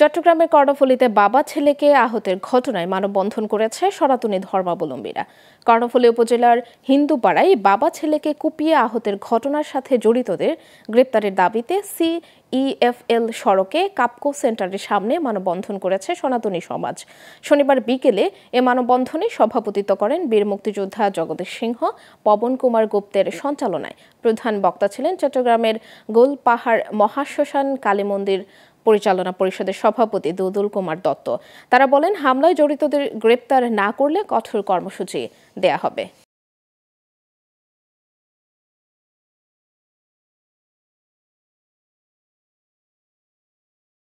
চট্টগ্রামের কর্ণফুলিতে বাবা ছেলেকে আহতের ঘটনায় মানববন্ধন করেছে সনাতনী ধর্মাবলম্বীরা কর্ণফুলি উপজেলার হিন্দুপাড়ায় বাবা ছেলেকে কুপিয়ে আহতের ঘটনার সাথে জড়িতদের গ্রেপ্তারের দাবিতে সিইএফএল সড়কে কাপকো সেন্টারের সামনে মানববন্ধন করেছে সনাতনী সমাজ শনিবার বিকেলে এ মানববন্ধনে সভাপতিত্ব করেন বীর মুক্তিযোদ্ধা জগদীশ সিংহ পবন কুমার গুপ্তের সঞ্চালনায় প্রধান বক্তা ছিলেন চট্টগ্রামের গোলপাহাড় মহাশ্মশান কালী মন্দির পরিচালনা পরিষদের সভাপতি দুদুল কুমার দত্ত তারা বলেন হামলায় জড়িতদের গ্রেপ্তার না করলে কঠোর কর্মসূচি দেয়া হবে